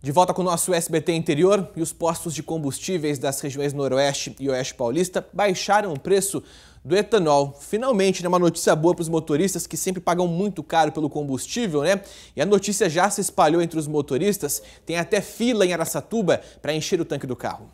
De volta com o nosso SBT interior e os postos de combustíveis das regiões Noroeste e Oeste Paulista baixaram o preço do etanol. Finalmente, né, uma notícia boa para os motoristas que sempre pagam muito caro pelo combustível, né? E a notícia já se espalhou entre os motoristas. Tem até fila em Aracatuba para encher o tanque do carro.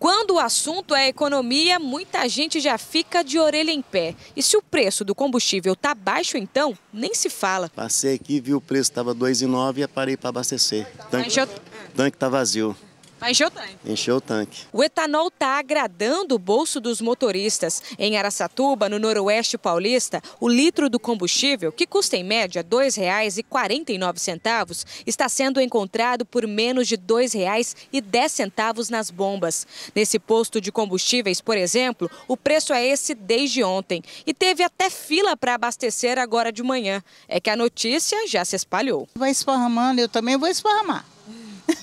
Quando o assunto é economia, muita gente já fica de orelha em pé. E se o preço do combustível está baixo, então, nem se fala. Passei aqui, vi o preço, estava 2,9 e parei para abastecer. Tanque está vazio. Vai encher o tanque. Encher o tanque. O etanol está agradando o bolso dos motoristas. Em Araçatuba, no noroeste paulista, o litro do combustível, que custa em média R$ 2,49, está sendo encontrado por menos de R$ 2,10 nas bombas. Nesse posto de combustíveis, por exemplo, o preço é esse desde ontem. E teve até fila para abastecer agora de manhã. É que a notícia já se espalhou. Vai esparramando, eu também vou esparramar.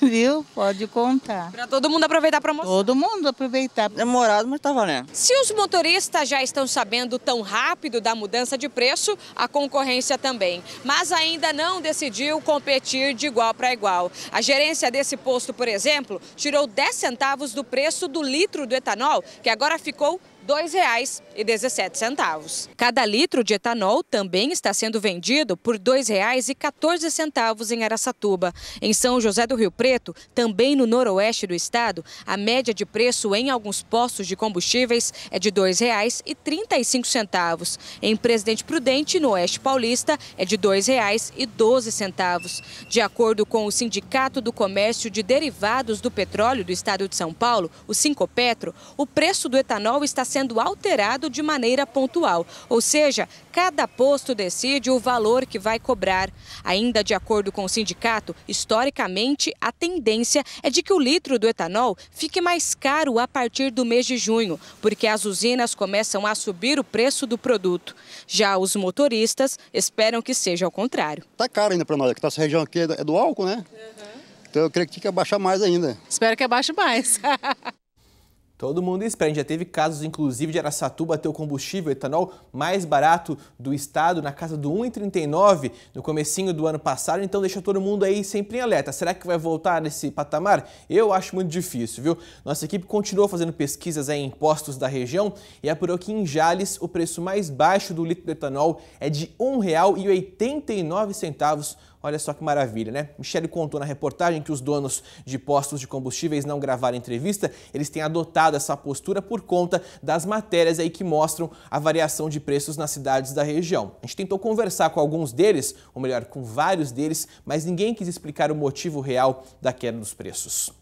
viu? Pode contar. Para todo mundo aproveitar a promoção. Todo mundo aproveitar. Demorado, mas tá valendo. Se os motoristas já estão sabendo tão rápido da mudança de preço, a concorrência também. Mas ainda não decidiu competir de igual para igual. A gerência desse posto, por exemplo, tirou 10 centavos do preço do litro do etanol, que agora ficou R$ 2,17. Cada litro de etanol também está sendo vendido por R$ 2,14 em Araçatuba. Em São José do Rio Preto, Preto, também no noroeste do estado, a média de preço em alguns postos de combustíveis é de R$ 2,35. Em Presidente Prudente, no oeste paulista, é de R$ 2,12. De acordo com o Sindicato do Comércio de Derivados do Petróleo do estado de São Paulo, o Sincopetro, o preço do etanol está sendo alterado de maneira pontual, ou seja, cada posto decide o valor que vai cobrar. Ainda de acordo com o sindicato, historicamente, a tendência é de que o litro do etanol fique mais caro a partir do mês de junho, porque as usinas começam a subir o preço do produto. Já os motoristas esperam que seja ao contrário. Está caro ainda para nós, que essa região aqui é do álcool, né? Uhum. Então eu creio que tem que abaixar mais ainda. Espero que abaixe mais. Todo mundo espera. já teve casos, inclusive, de Aracatuba, ter o combustível etanol mais barato do estado, na casa do 1,39 no comecinho do ano passado. Então deixa todo mundo aí sempre em alerta. Será que vai voltar nesse patamar? Eu acho muito difícil, viu? Nossa equipe continua fazendo pesquisas em postos da região e apurou que em Jales o preço mais baixo do litro de etanol é de R$ 1,89 Olha só que maravilha, né? Michele contou na reportagem que os donos de postos de combustíveis não gravaram entrevista, eles têm adotado essa postura por conta das matérias aí que mostram a variação de preços nas cidades da região. A gente tentou conversar com alguns deles, ou melhor, com vários deles, mas ninguém quis explicar o motivo real da queda dos preços.